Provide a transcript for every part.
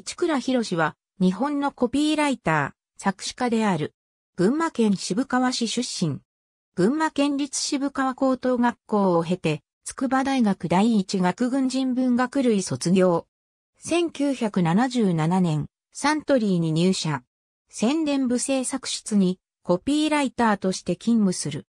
市倉博は、日本のコピーライター、作詞家である。群馬県渋川市出身。群馬県立渋川高等学校を経て、筑波大学第一学軍人文学類卒業。1977年、サントリーに入社。宣伝部制作室にコピーライターとして勤務する。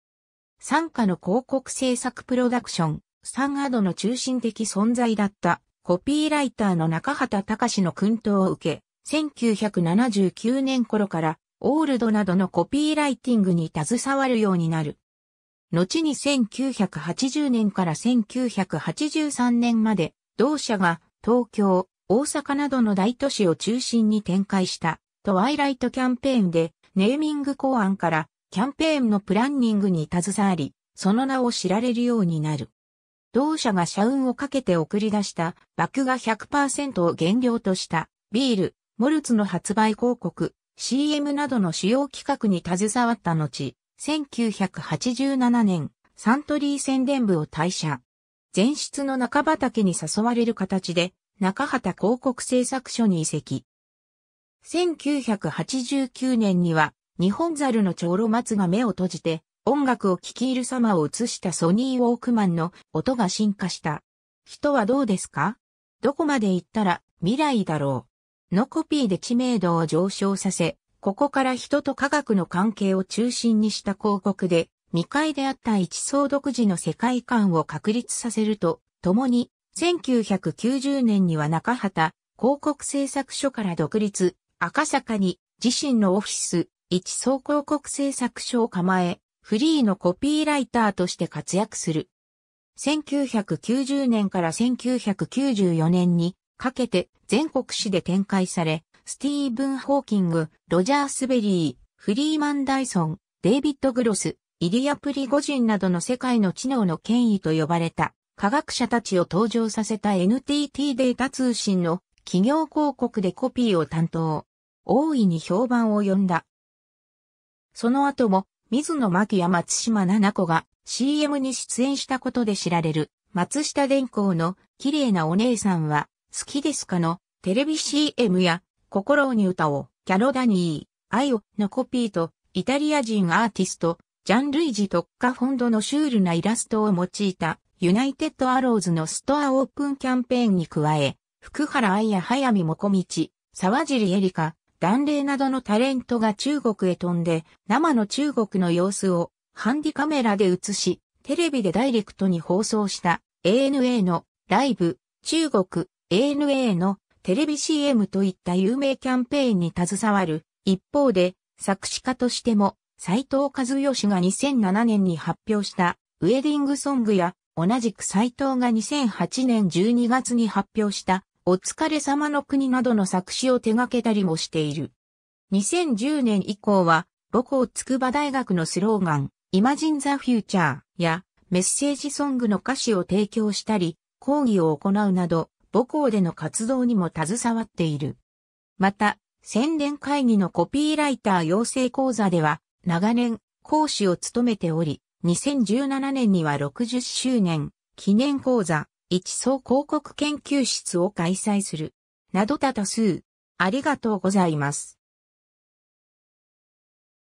参加の広告制作プロダクション、サンアドの中心的存在だったコピーライターの中畑隆の訓導を受け、1979年頃からオールドなどのコピーライティングに携わるようになる。後に1980年から1983年まで、同社が東京、大阪などの大都市を中心に展開したトワイライトキャンペーンでネーミング考案からキャンペーンのプランニングに携わり、その名を知られるようになる。同社が社運をかけて送り出した爆が100%を原料としたビール、モルツの発売広告、CM などの主要企画に携わった後、1987年、サントリー宣伝部を退社。前室の中畑に誘われる形で、中畑広告制作所に移籍。1989年には、日本猿の長老松が目を閉じて、音楽を聴き入る様を映したソニーウォークマンの音が進化した。人はどうですかどこまで行ったら未来だろう。のコピーで知名度を上昇させ、ここから人と科学の関係を中心にした広告で、未開であった一層独自の世界観を確立させると、共に、1990年には中畑広告制作所から独立、赤坂に自身のオフィス、一層広告制作所を構え、フリーのコピーライターとして活躍する。1990年から1994年にかけて全国紙で展開され、スティーブン・ホーキング、ロジャー・スベリー、フリーマン・ダイソン、デイビッド・グロス、イリア・プリゴジンなどの世界の知能の権威と呼ばれた科学者たちを登場させた NTT データ通信の企業広告でコピーを担当。大いに評判を呼んだ。その後も水野真や松島奈々子が CM に出演したことで知られる松下電工の綺麗なお姉さんは好きですかのテレビ CM や心をに歌をキャロダニー、愛をのコピーとイタリア人アーティストジャンルイジ特化フォンドのシュールなイラストを用いたユナイテッドアローズのストアオープンキャンペーンに加え福原愛や早見もこみち、沢尻エリカ、断霊などのタレントが中国へ飛んで、生の中国の様子をハンディカメラで映し、テレビでダイレクトに放送した ANA のライブ、中国 ANA のテレビ CM といった有名キャンペーンに携わる。一方で、作詞家としても、斎藤和義が2007年に発表したウェディングソングや、同じく斎藤が2008年12月に発表したお疲れ様の国などの作詞を手掛けたりもしている。2010年以降は、母校筑波大学のスローガン、Imagine the Future やメッセージソングの歌詞を提供したり、講義を行うなど、母校での活動にも携わっている。また、宣伝会議のコピーライター養成講座では、長年講師を務めており、2017年には60周年記念講座、一層広告研究室を開催する、などた多数、ありがとうございます。